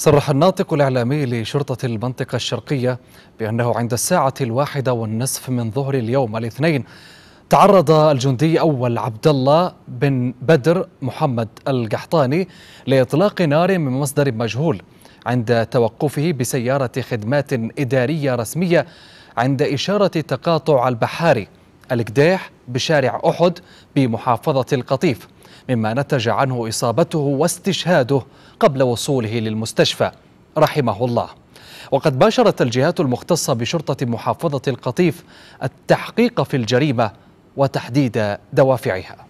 صرح الناطق الإعلامي لشرطة المنطقة الشرقية بأنه عند الساعة الواحدة والنصف من ظهر اليوم الاثنين تعرض الجندي أول عبد الله بن بدر محمد القحطاني لإطلاق نار من مصدر مجهول عند توقفه بسيارة خدمات إدارية رسمية عند إشارة تقاطع البحاري الكديح بشارع أحد بمحافظة القطيف مما نتج عنه إصابته واستشهاده قبل وصوله للمستشفى رحمه الله وقد باشرت الجهات المختصة بشرطة محافظة القطيف التحقيق في الجريمة وتحديد دوافعها